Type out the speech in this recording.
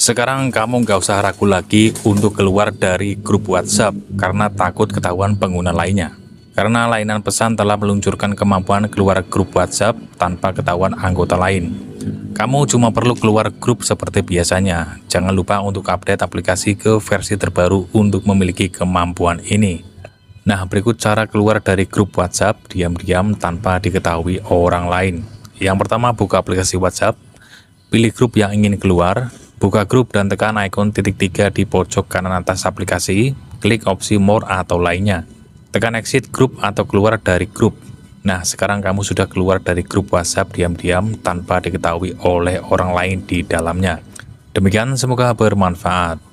Sekarang kamu nggak usah ragu lagi untuk keluar dari grup WhatsApp karena takut ketahuan pengguna lainnya. Karena layanan pesan telah meluncurkan kemampuan keluar grup WhatsApp tanpa ketahuan anggota lain. Kamu cuma perlu keluar grup seperti biasanya. Jangan lupa untuk update aplikasi ke versi terbaru untuk memiliki kemampuan ini. Nah, berikut cara keluar dari grup WhatsApp diam-diam tanpa diketahui orang lain. Yang pertama, buka aplikasi WhatsApp, pilih grup yang ingin keluar, Buka grup dan tekan ikon titik tiga di pojok kanan atas aplikasi, klik opsi More atau lainnya. Tekan exit grup atau keluar dari grup. Nah, sekarang kamu sudah keluar dari grup WhatsApp diam-diam tanpa diketahui oleh orang lain di dalamnya. Demikian, semoga bermanfaat.